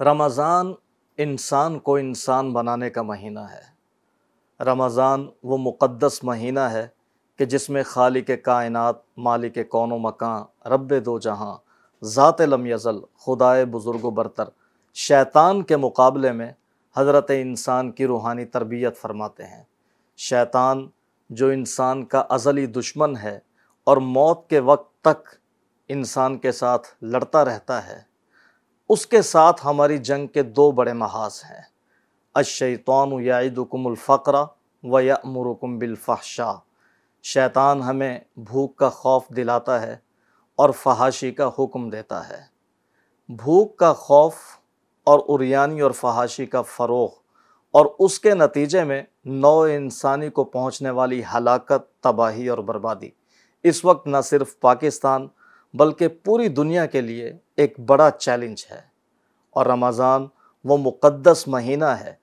रमज़ान इंसान को इंसान बनाने का महीना है रमज़ान वो मुक़दस महीना है कि जिसमें खाली के कायनत मालिक कौन मकान रब दो जहाँ ज़ात लम यज़ल खुदाए बुज़ुर्ग बरतर शैतान के मुकाबले में हज़रत इंसान की रूहानी तरबियत फरमाते हैं शैतान जो इंसान का अजली दुश्मन है और मौत के वक्त तक इंसान के साथ लड़ता रहता है उसके साथ हमारी जंग के दो बड़े महाज हैं अशैतान यादुकुमफ़रा व यामरकुम बिलफाशाह शैतान हमें भूख का खौफ दिलाता है और फहाशी का हुक्म देता है भूख का खौफ और उरियानी और फहाशी का फ़रोग और उसके नतीजे में नौ इंसानी को पहुंचने वाली हलाकत तबाही और बर्बादी इस वक्त न सिर्फ पाकिस्तान बल्कि पूरी दुनिया के लिए एक बड़ा चैलेंज है और रमज़ान वो मुक़दस महीना है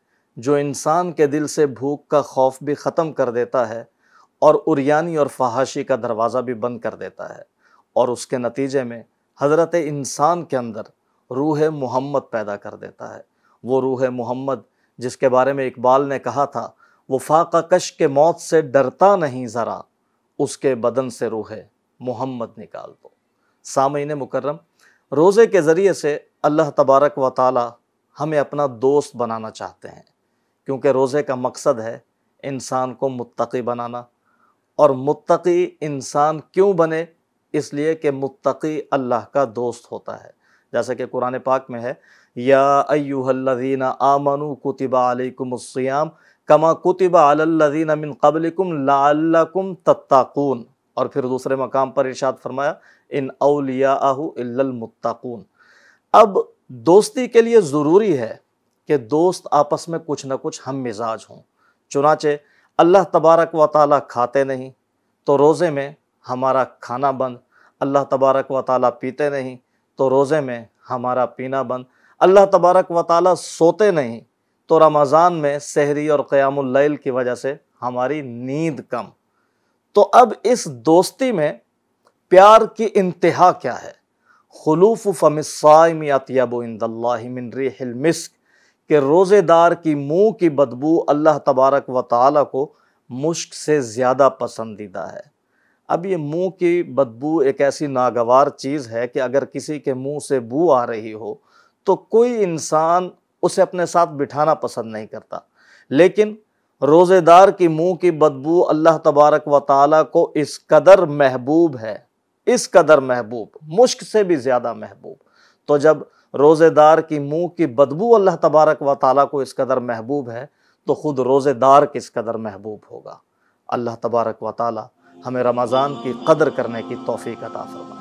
जो इंसान के दिल से भूख का खौफ भी ख़त्म कर देता है और उरियानी और फहाशी का दरवाज़ा भी बंद कर देता है और उसके नतीजे में हज़रत इंसान के अंदर रूह मोहम्मद पैदा कर देता है वो रूह मोहम्मद जिसके बारे में इकबाल ने कहा था वो फाका कश के मौत से डरता नहीं ज़रा उसके बदन से रूह मोहम्मद निकाल दो सामीन मुकर्रम रोज़े के ज़रिए से अल्लाह तबारक व ताली हमें अपना दोस्त बनाना चाहते हैं क्योंकि रोज़े का मकसद है इंसान को मुत्तकी बनाना और मुत्तकी इंसान क्यों बने इसलिए कि मुत्तकी अल्लाह का दोस्त होता है जैसे कि कुरान पाक में है या अयुहल्लजीना आमनु कुतिबा अलैकुमुस्सियाम कमा कुतिबा अलल्लजीना मिन कबलकुम लाकुम तत्ताकून और फिर दूसरे मकाम पर इर्शाद फरमाया इन अलिया मुत्ताकून अब दोस्ती के लिए ज़रूरी है कि दोस्त आपस में कुछ ना कुछ हम मिजाज हों चुनाचे अल्लाह तबारक व ताली खाते नहीं तो रोज़े में हमारा खाना बंद अल्लाह तबारक व ताली पीते नहीं तो रोज़े में हमारा पीना बंद अल्लाह तबारक व ताली सोते नहीं तो रमज़ान में सहरी और क़यामुल्लैल की वजह से हमारी नींद कम तो अब इस दोस्ती में प्यार की इंतहा क्या है खलूफ़ फ़मिसाइम के रोज़ेदार की मुंह की बदबू अल्लाह तबारक व ताल को मुश्क से ज़्यादा पसंदीदा है अब ये मुंह की बदबू एक ऐसी नागवार चीज़ है कि अगर किसी के मुंह से बू आ रही हो तो कोई इंसान उसे अपने साथ बिठाना पसंद नहीं करता लेकिन रोज़ेदार की मुंह की बदबू अल्लाह तबारक व ताली को इस कदर महबूब है इस कदर महबूब मुश्क से भी ज़्यादा महबूब तो जब रोज़ेदार की मुंह की बदबू अल्लाह तबारक व ताली को इस कदर महबूब है तो ख़ुद रोज़ेदार किस कदर महबूब होगा अल्लाह तबारक व ताली हमें रमज़ान की कदर करने की तोफ़ी अता फरमा